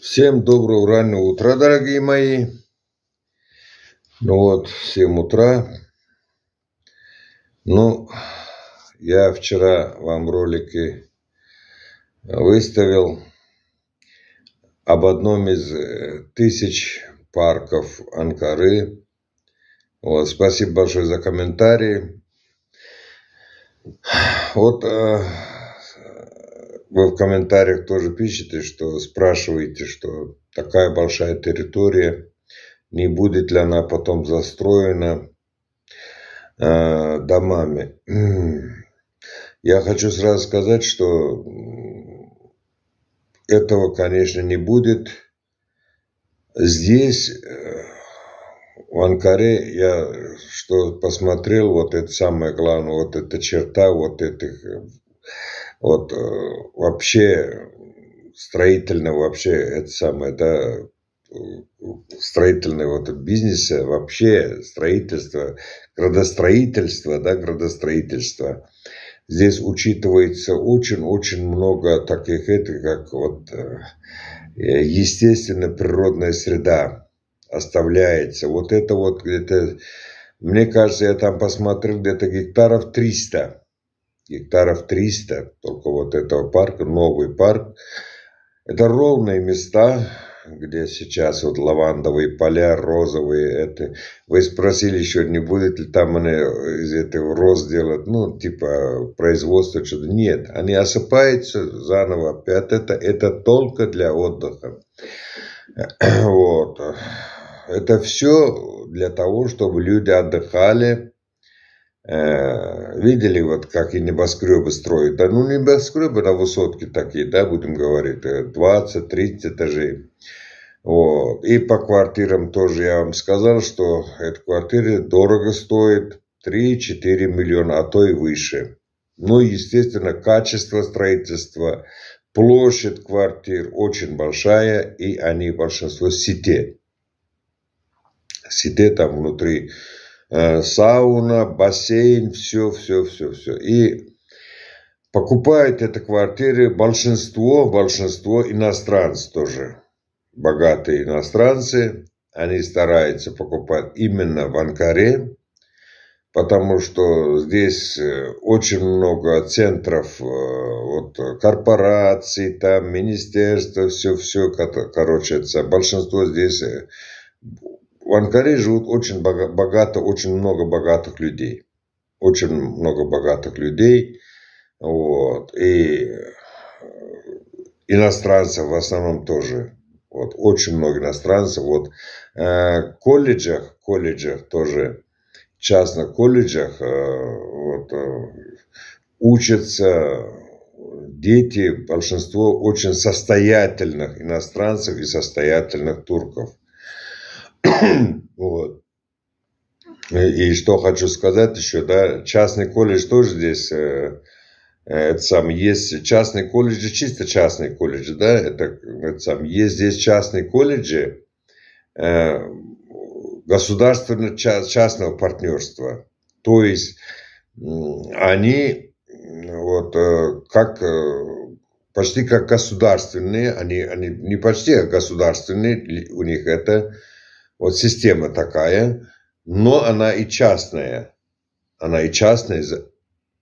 Всем доброго раннего утра, дорогие мои. Ну вот, 7 утра. Ну, я вчера вам ролики выставил об одном из э, тысяч парков Анкары. Вот, спасибо большое за комментарии. Вот э, вы в комментариях тоже пишете, что спрашиваете, что такая большая территория, не будет ли она потом застроена э, домами. Я хочу сразу сказать, что этого, конечно, не будет. Здесь, э, в Анкаре, я что посмотрел, вот это самое главное, вот эта черта, вот этих вот э, вообще строительного вообще это самое, да, э, строительного вот бизнеса, э, вообще строительство, градостроительство, да, градостроительство. Здесь учитывается очень-очень много таких, это как вот естественно природная среда оставляется. Вот это вот где-то, мне кажется, я там посмотрел где-то гектаров 300 гектаров 300 только вот этого парка, новый парк. Это ровные места, где сейчас вот лавандовые поля, розовые. Это вы спросили еще, не будет ли там они из этого роз делать, ну, типа производство что-то. Нет, они осыпаются заново опять. Это, это только для отдыха. Вот. Это все для того, чтобы люди отдыхали, Э, видели, вот как и небоскребы строят. Да, ну, небоскребы на высотке такие, да, будем говорить, 20-30 э, этажей. Вот. И по квартирам тоже я вам сказал, что эта квартира дорого стоит 3-4 миллиона, а то и выше. Ну, естественно, качество строительства, площадь квартир очень большая, и они большинство сети. Сети там внутри Э, сауна, бассейн, все, все, все, все. И покупают это квартиры большинство, большинство иностранцев тоже. Богатые иностранцы, они стараются покупать именно в Анкаре, потому что здесь э, очень много центров, э, вот, корпораций, там, министерства, все-все, короче, это большинство здесь в Анкаре живут очень богато, очень много богатых людей. Очень много богатых людей. Вот. И э, иностранцев в основном тоже. Вот, очень много иностранцев. Вот, э, колледжах, колледжах тоже, частных колледжах э, вот, э, учатся дети, большинство очень состоятельных иностранцев и состоятельных турков. вот. И что хочу сказать еще, да, частный колледж тоже здесь, э, э это сам есть частные колледжи, чисто частные колледжи, да, это, это сам есть здесь частные колледжи э, государственно-частного партнерства. То есть они вот э, как э, почти как государственные, они, они не почти, а государственные, у них это вот система такая, но она и частная. Она и частная,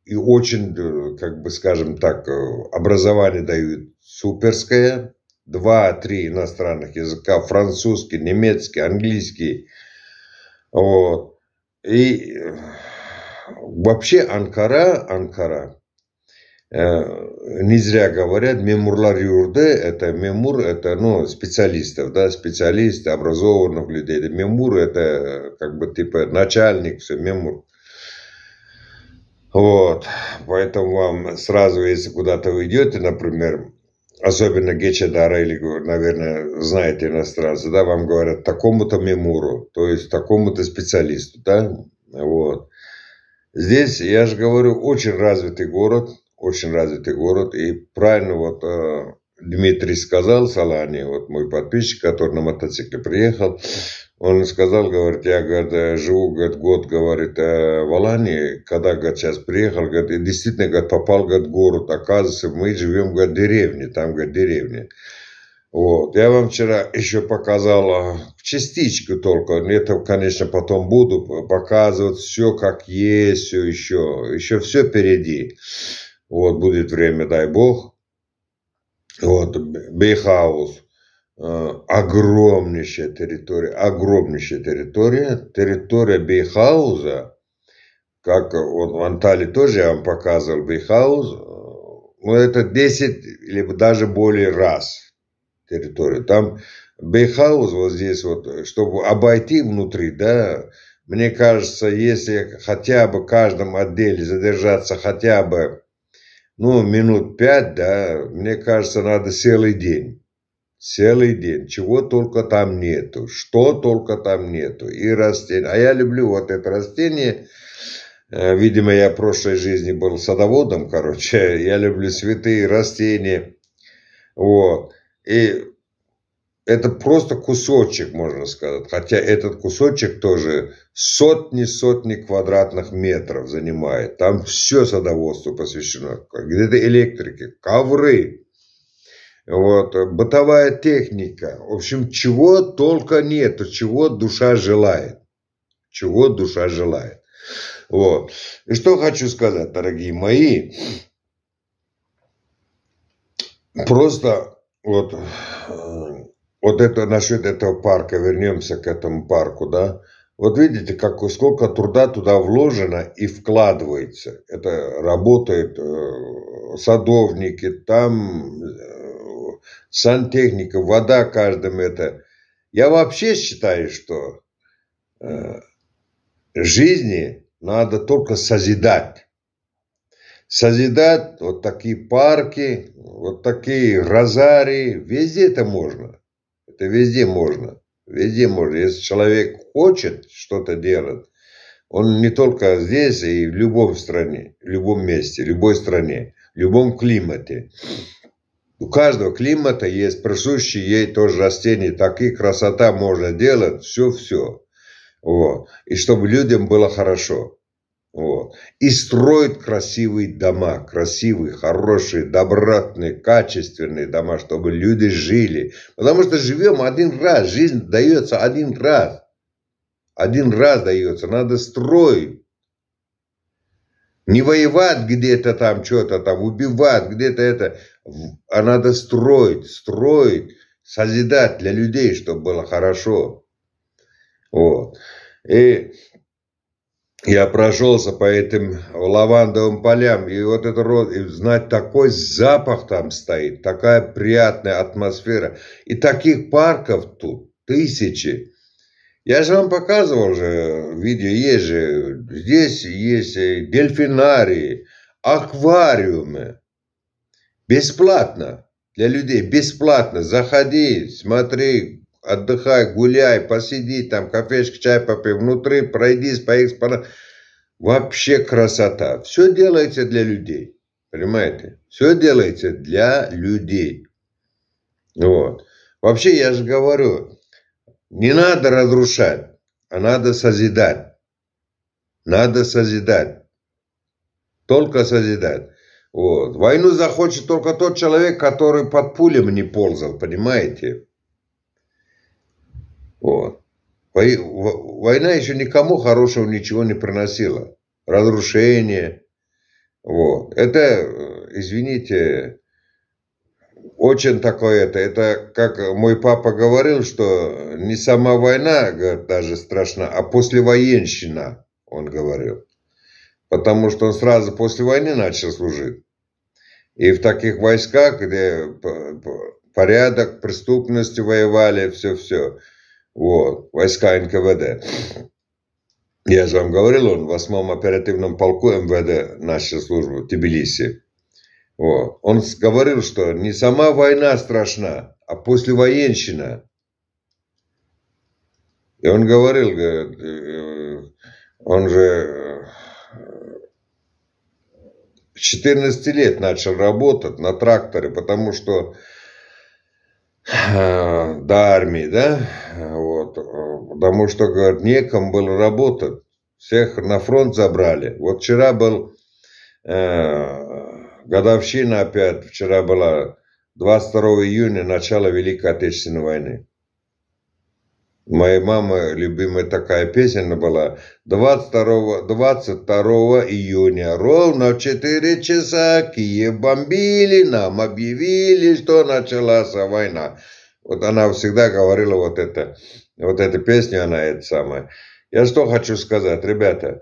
и очень, э, как бы скажем так, э, образование дают суперское. Два-три иностранных языка, французский, немецкий, английский. Вот. И э, вообще Анкара, Анкара Э, не зря говорят, мемурлар юрды, это мемур, это ну, специалистов, да, специалисты, образованных людей. Да, мемур это э, как бы типа начальник, все, мемур. Вот, поэтому вам сразу, если куда-то вы идете, например, особенно Гечедара или, наверное, знаете иностранцы, да, вам говорят такому-то мемуру, то есть такому-то специалисту, да, вот. Здесь, я же говорю, очень развитый город – очень развитый город. И правильно вот э, Дмитрий сказал, Салани, вот мой подписчик, который на мотоцикле приехал, он сказал, говорит, я говорит, живу говорит, год, говорит, э, в Алании, когда говорит, сейчас приехал, говорит, и действительно говорит, попал говорит, в город. Оказывается, мы живем говорит, в деревне, там говорит, деревня. Вот. Я вам вчера еще показал э, частичку только. Это, конечно, потом буду показывать все, как есть, все еще. Еще все впереди. Вот, будет время, дай бог. Вот, Бейхаус. Э, огромнейшая территория, огромнейшая территория. Территория Бейхауза, как вот в Анталии тоже я вам показывал Бейхауз, э, ну, это 10 или даже более раз территорию. Там Бейхауз вот здесь вот, чтобы обойти внутри, да, мне кажется, если хотя бы каждом отделе задержаться хотя бы ну, минут пять, да, мне кажется, надо целый день. Целый день. Чего только там нету, что только там нету. И растения. А я люблю вот это растение. Э, видимо, я в прошлой жизни был садоводом, короче. Я люблю цветы, растения. Вот. И это просто кусочек, можно сказать. Хотя этот кусочек тоже сотни-сотни квадратных метров занимает. Там все садоводство посвящено. Где-то электрики, ковры, вот, бытовая техника. В общем, чего только нет, чего душа желает. Чего душа желает. Вот. И что хочу сказать, дорогие мои. Просто вот э, вот это насчет этого парка, вернемся к этому парку, да, вот видите, как, сколько труда туда вложено и вкладывается. Это работают э, садовники, там э, сантехника, вода каждым это. Я вообще считаю, что э, жизни надо только созидать. Созидать вот такие парки, вот такие розарии, везде это можно это везде можно. Везде можно. Если человек хочет что-то делать, он не только здесь, и в любом стране, в любом месте, в любой стране, в любом климате. У каждого климата есть присущие ей тоже растения. Такие красота можно делать, все-все. Вот. И чтобы людям было хорошо. Вот. И строит красивые дома, красивые, хорошие, добротные, качественные дома, чтобы люди жили. Потому что живем один раз, жизнь дается один раз. Один раз дается, надо строить. Не воевать где-то там, что-то там, убивать где-то это. А надо строить, строить, созидать для людей, чтобы было хорошо. Вот. И я прожился по этим лавандовым полям, и вот это род, и знать, такой запах там стоит, такая приятная атмосфера. И таких парков тут тысячи. Я же вам показывал же видео, есть же, здесь есть дельфинарии, аквариумы. Бесплатно для людей, бесплатно. Заходи, смотри, отдыхай, гуляй, посиди там, кофешек, чай попей, внутри пройдись по экспонатам. Вообще красота. Все делается для людей. Понимаете? Все делается для людей. Вот. Вообще, я же говорю, не надо разрушать, а надо созидать. Надо созидать. Только созидать. Вот. Войну захочет только тот человек, который под пулем не ползал, понимаете? Вот. Война еще никому хорошего ничего не приносила. Разрушение. Вот. Это, э, извините, очень такое это. Это, как мой папа говорил, что не сама война говорит, даже страшна, а послевоенщина, он говорил. Потому что он сразу после войны начал служить. И в таких войсках, где порядок, преступностью воевали, все-все. Вот, войска НКВД. Я же вам говорил, он в восьмом оперативном полку МВД нашей службы в Тбилиси. Вот. Он говорил, что не сама война страшна, а послевоенщина. И он говорил, говорит, э, э, он же 14 э, лет начал работать на тракторе, потому что Э, до армии, да, вот, потому что, говорит, неком было работать, всех на фронт забрали. Вот вчера был э, годовщина опять, вчера была 22 июня, начало Великой Отечественной войны. Моей мамы любимая такая песня была 22, 22 июня ровно в 4 часа Киев бомбили, нам объявили, что началась война. Вот она всегда говорила вот это, вот эту песню она это самая. Я что хочу сказать, ребята,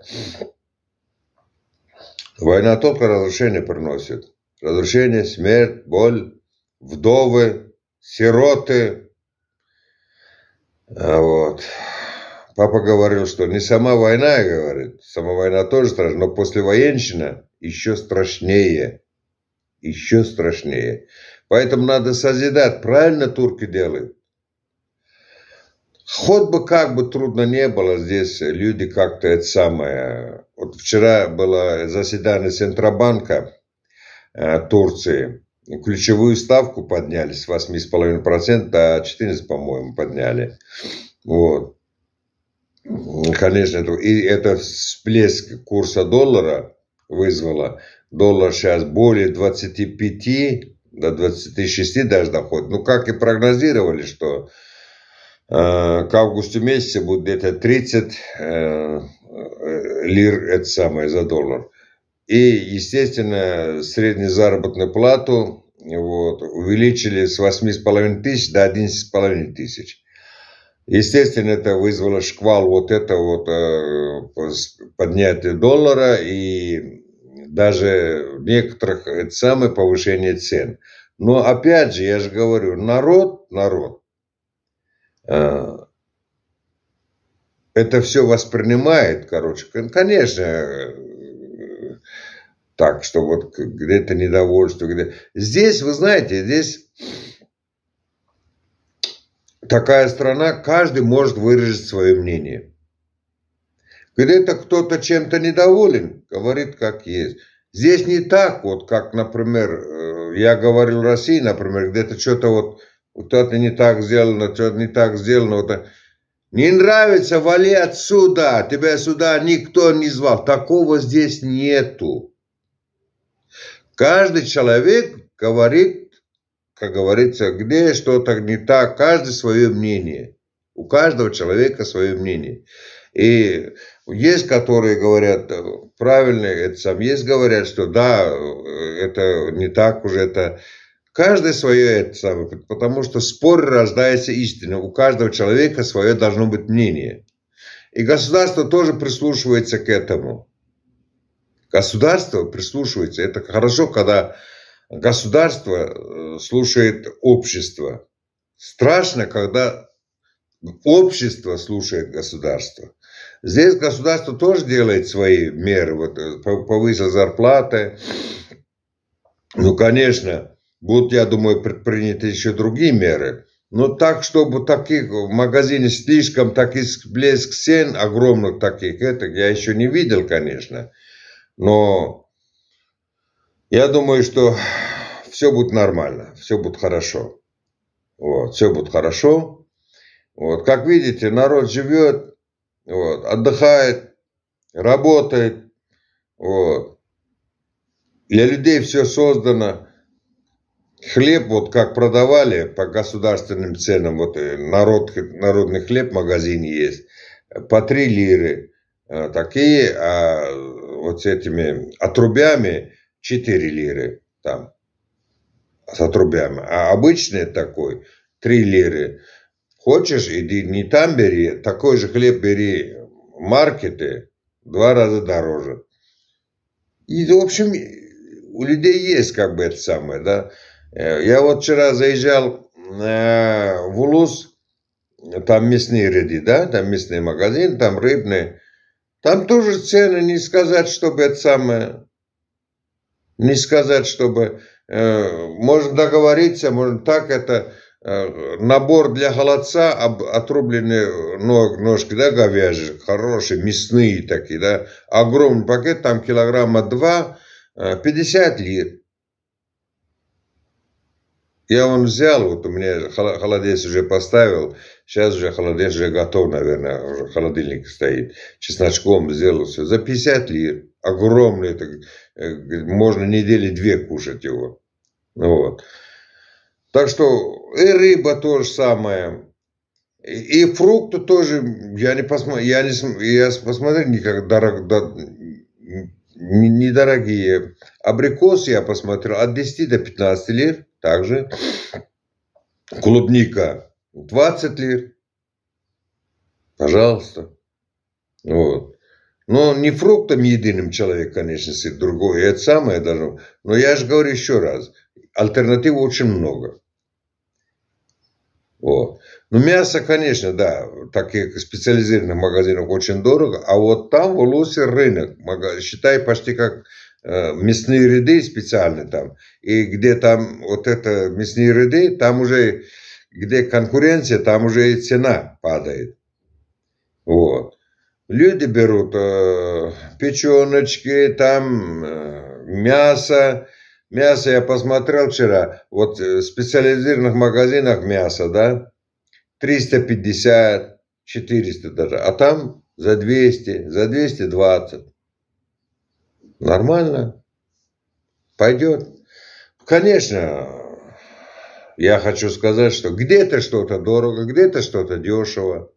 война только разрушение приносит. Разрушение, смерть, боль, вдовы, сироты, а вот. Папа говорил, что не сама война, говорит, сама война тоже страшна, но послевоенщина еще страшнее. Еще страшнее. Поэтому надо созидать. Правильно турки делают? Хоть бы как бы трудно не было здесь, люди как-то это самое. Вот вчера было заседание Центробанка э, Турции ключевую ставку подняли с 8,5% до 14, по-моему, подняли. Вот. Ну, конечно, это, и это всплеск курса доллара вызвало. Доллар сейчас более 25, до 26 даже доходит. Ну, как и прогнозировали, что э, к августу месяце будет где-то 30 э, э, лир, это самое, за доллар. И, естественно, среднюю заработную плату вот, увеличили с 8,5 тысяч до 11,5 тысяч. Естественно, это вызвало шквал вот этого вот э, поднятия доллара и даже в некоторых это самое повышение цен. Но опять же, я же говорю, народ, народ, э, это все воспринимает, короче, конечно, так, что вот где-то недовольство. Где... Здесь, вы знаете, здесь такая страна, каждый может выразить свое мнение. Где-то кто-то чем-то недоволен, говорит как есть. Здесь не так, вот как, например, э, я говорил России, например, где-то что-то вот, вот это не так сделано, что-то не так сделано. Вот не нравится, вали отсюда, тебя сюда никто не звал. Такого здесь нету. Каждый человек говорит, как говорится, где что-то не так, каждый свое мнение. У каждого человека свое мнение. И есть, которые говорят, э, правильно, это сам есть, говорят, что да, э, это не так уже, это каждое свое это самое, потому что спор рождается истина. У каждого человека свое должно быть мнение. И государство тоже прислушивается к этому. Государство прислушивается. Это хорошо, когда государство э, слушает общество. Страшно, когда общество слушает государство. Здесь государство тоже делает свои меры. Вот э, повысил зарплаты. Ну, конечно, будут, я думаю, предприняты еще другие меры. Но так, чтобы таких в магазине слишком, таких блеск сен огромных таких, это я еще не видел, конечно. Но я думаю, что все будет нормально, все будет хорошо. Вот, все будет хорошо. Вот, как видите, народ живет, вот, отдыхает, работает. Вот. Для людей все создано. Хлеб, вот как продавали по государственным ценам, вот э, народ, народный хлеб в магазине есть, э, по 3 лиры. Э, Такие, а вот с этими отрубями 4 лиры там, с отрубями, а обычный такой 3 лиры. Хочешь, иди не там бери, такой же хлеб бери маркеты два раза дороже. И, в общем, у людей есть как бы это самое, да. Э, я вот вчера заезжал э, в Улус, там мясные ряды, да, там мясные магазин там рыбный там тоже цены не сказать, чтобы это самое, не сказать, чтобы э, можно договориться, можно так это э, набор для холодца, об, отрубленные ног, ножки, да, говяжьи, хорошие, мясные такие, да, огромный пакет, там килограмма два, э, 50 лир. Я он взял, вот у меня холодец уже поставил, Сейчас же холодец же готов, наверное, холодильник стоит. Чесночком сделал все. За 50 лир. Огромный. Это, можно недели две кушать его. Вот. Так что и рыба то же самое. И, и фрукты тоже. Я не посмотрел. Я, не, я посмотрел никак дорог, до, недорогие. Абрикос я посмотрел от 10 до 15 лир. Также. Клубника 20 лир. Пожалуйста. Вот. Но не фруктом единым человек, конечно, сыт, другое, это самое должно. Но я же говорю еще раз, альтернатив очень много. Вот. но мясо, конечно, да, таких специализированных магазинов очень дорого, а вот там в Улусе рынок, считай, почти как э, мясные ряды специальные там, и где там вот это мясные ряды, там уже где конкуренция, там уже и цена падает. Вот. Люди берут э, печеночки, там э, мясо. Мясо я посмотрел вчера, вот э, в специализированных магазинах мясо, да, 350, 400 даже, а там за 200, за 220. Нормально, пойдет. Конечно, я хочу сказать, что где-то что-то дорого, где-то что-то дешево.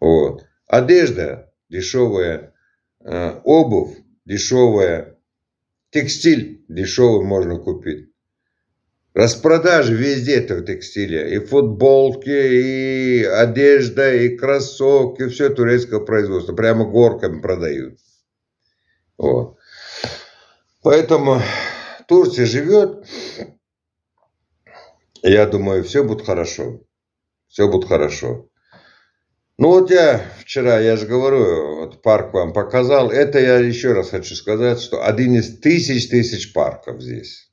Вот. Одежда дешевая, э, обувь дешевая, текстиль дешевый можно купить. Распродажи везде этого текстиля. И футболки, и одежда, и кроссовки. Все турецкое производство. Прямо горками продают. Вот. Поэтому Турция живет я думаю, все будет хорошо. Все будет хорошо. Ну вот я вчера, я же говорю, вот парк вам показал. Это я еще раз хочу сказать, что один из тысяч-тысяч парков здесь.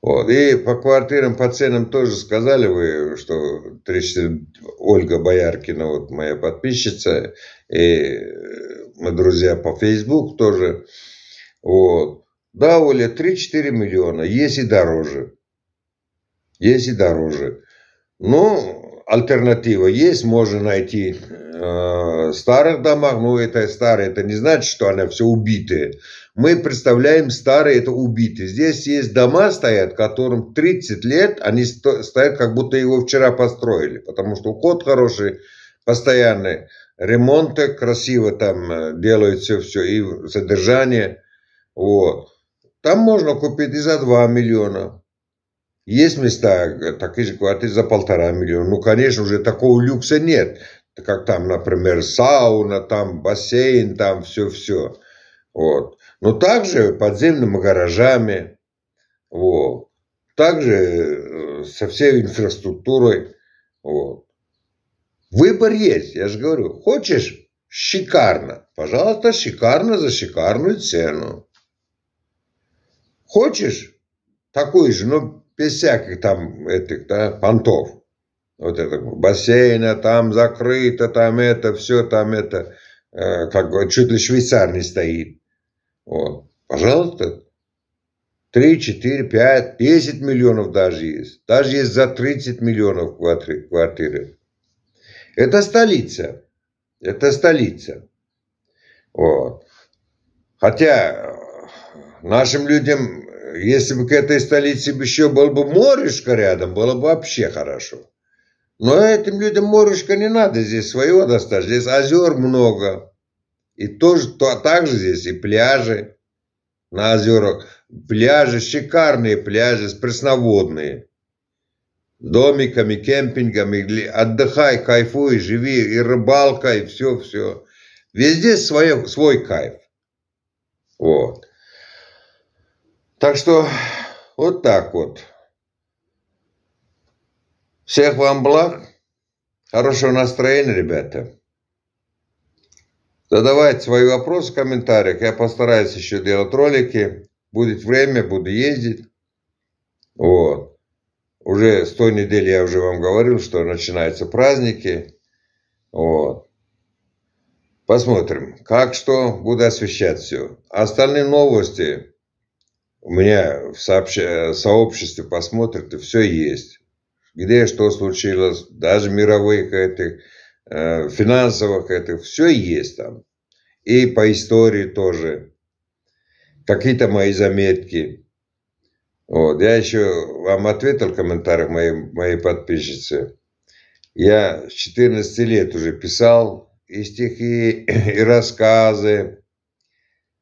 Вот. И по квартирам, по ценам тоже сказали вы, что 30... Ольга Бояркина, вот моя подписчица, и мы друзья по Facebook тоже. Вот. Да, Оля, 3-4 миллиона, есть и дороже. Есть и дороже. Ну, альтернатива есть, можно найти э, в старых домах, ну это старые, это не значит, что они все убитые. Мы представляем старые, это убитые. Здесь есть дома стоят, которым 30 лет, они стоят, как будто его вчера построили, потому что уход хороший, постоянный, ремонты красиво там э, делают все, все, и содержание, вот. Там можно купить и за 2 миллиона, есть места, э, такие же квартиры за полтора миллиона. Ну, конечно, уже такого люкса нет. Как там, например, сауна, там бассейн, там все-все. Вот. Но также подземными гаражами. Вот. Также э, со всей инфраструктурой. Вот. Выбор есть, я же говорю. Хочешь шикарно? Пожалуйста, шикарно за шикарную цену. Хочешь такой же, но без всяких там этих, да, понтов. Вот это бассейна, там закрыто, там это, все там это, э, как чуть ли швейцар не стоит. Вот. Пожалуйста, 3, 4, 5, 10 миллионов даже есть. Даже есть за 30 миллионов квартир, квартиры. Это столица. Это столица. Вот. Хотя э, нашим людям если бы к этой столице еще был бы морюшка рядом, было бы вообще хорошо. Но этим людям морюшка не надо, здесь своего достаточно, здесь озер много. И тоже, то, так же здесь и пляжи на озерах. Пляжи, шикарные пляжи, пресноводные. Домиками, кемпингами. Отдыхай, кайфуй, живи, и рыбалка, и все-все. Везде свое, свой кайф. Вот. Так что вот так вот. Всех вам благ. Хорошего настроения, ребята. Задавайте свои вопросы в комментариях. Я постараюсь еще делать ролики. Будет время, буду ездить. Вот. Уже с той недели я уже вам говорил, что начинаются праздники. Вот. Посмотрим, как что буду освещать все. Остальные новости у меня в сообще... Э, сообществе посмотрят, и все есть. Где что случилось, даже мировых этих, э, финансовых этих, все есть там. И по истории тоже. Какие-то мои заметки. Вот. Я еще вам ответил в комментариях моей, моей подписчицы. Я с 14 лет уже писал и стихи, и рассказы.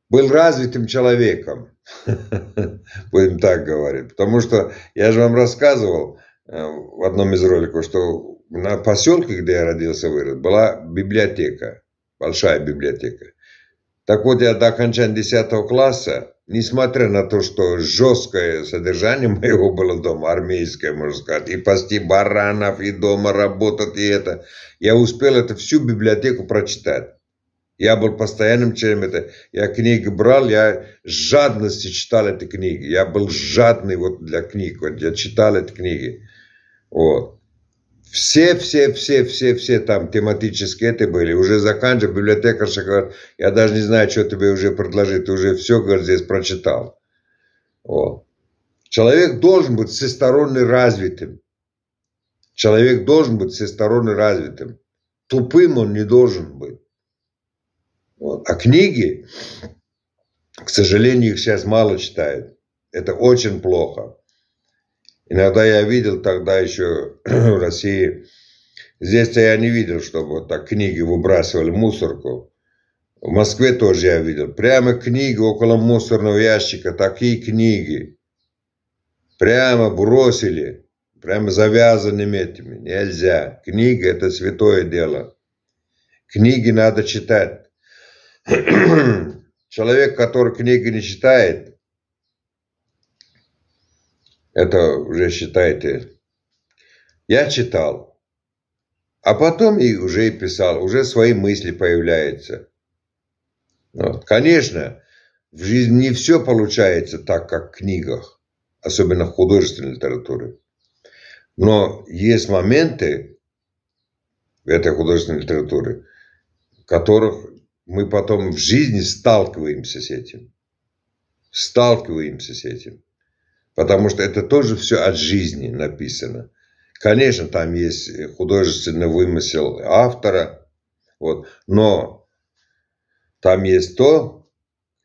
Был развитым человеком. Будем так говорить. Потому что я же вам рассказывал э, в одном из роликов, что на поселке, где я родился, вырос, была библиотека. Большая библиотека. Так вот, я до окончания 10 класса, несмотря на то, что жесткое содержание моего было дома, армейское, можно сказать, и пасти баранов, и дома работать, и это, я успел это всю библиотеку прочитать. Я был постоянным членом этой. Я книги брал, я с жадностью читал эти книги. Я был жадный вот для книг. Вот я читал эти книги. Вот. Все, все, все, все, все там тематические это были. Уже заканчивал библиотекарша говорит, я даже не знаю, что тебе уже предложить. Ты уже все, говорит, здесь прочитал. Вот. Человек должен быть всесторонне развитым. Человек должен быть всесторонне развитым. Тупым он не должен быть. Вот. А книги, к сожалению, их сейчас мало читают. Это очень плохо. Иногда я видел тогда еще в России, здесь я не видел, чтобы вот так книги выбрасывали в мусорку. В Москве тоже я видел. Прямо книги около мусорного ящика, такие книги. Прямо бросили, прямо завязанными этими. Нельзя. Книга – это святое дело. Книги надо читать. Человек, который книги не читает, это уже считайте. Я читал. А потом и уже и писал, уже свои мысли появляются. Вот. Конечно, в жизни не все получается так, как в книгах, особенно в художественной литературе. Но есть моменты в этой художественной литературе, которых мы потом в жизни сталкиваемся с этим. Сталкиваемся с этим. Потому что это тоже все от жизни написано. Конечно, там есть художественный вымысел автора, вот, но там есть то,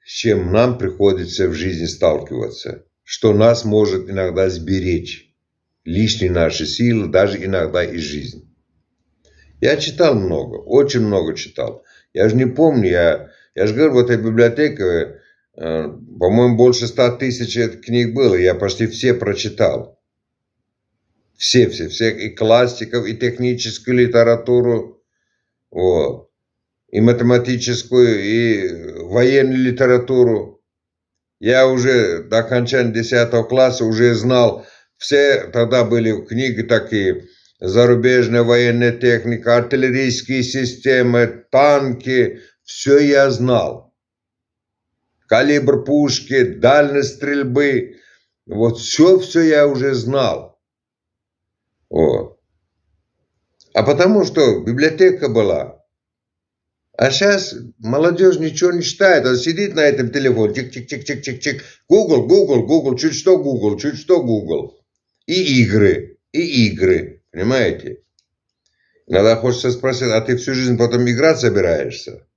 с чем нам приходится в жизни сталкиваться, что нас может иногда сберечь, лишние наши силы, даже иногда и жизнь. Я читал много, очень много читал. Я же не помню, я, я же говорю, в этой библиотеке, э, по-моему, больше ста тысяч книг было, я почти все прочитал. Все, все, все, и классиков, и техническую литературу, вот, и математическую, и военную литературу. Я уже до окончания 10 класса уже знал, все тогда были книги такие, зарубежная военная техника, артиллерийские системы, танки, все я знал. Калибр пушки, дальность стрельбы, вот все-все я уже знал. Вот. А потому что библиотека была. А сейчас молодежь ничего не читает, она сидит на этом телефоне, тик-тик-тик-тик-тик-тик, Google, Google, Google, чуть что Google, чуть что Google. И игры, и игры. Понимаете? Иногда хочется спросить, а ты всю жизнь потом играть собираешься?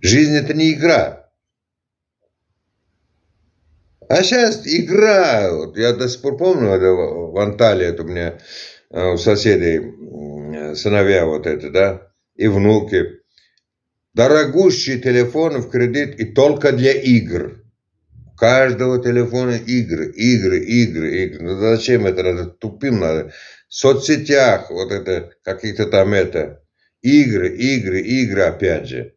Жизнь это не игра. А сейчас игра. Вот я до сих пор помню, это в Анталии это у меня э, у соседей сыновья вот это, да, и внуки. Дорогущий телефон в кредит и только для игр каждого телефона игры, игры, игры, игры. Ну зачем это? Это тупым надо. В соцсетях вот это, какие то там это. Игры, игры, игры опять же.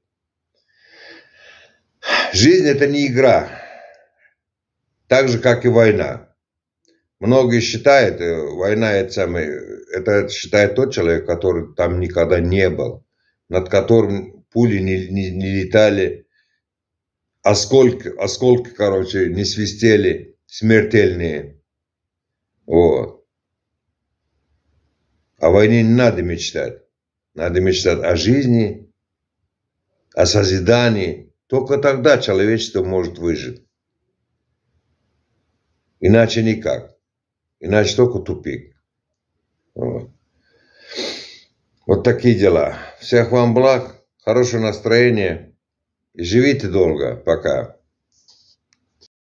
Жизнь это не игра. Так же, как и война. Многие считают, э, война это самое, это считает тот человек, который там никогда не был, над которым пули не, не, не летали, осколки, а осколки, а короче, не свистели смертельные. Вот. О войне не надо мечтать. Надо мечтать о жизни, о созидании. Только тогда человечество может выжить. Иначе никак. Иначе только тупик. Вот. вот такие дела. Всех вам благ, хорошего настроения. Живите долго. Пока.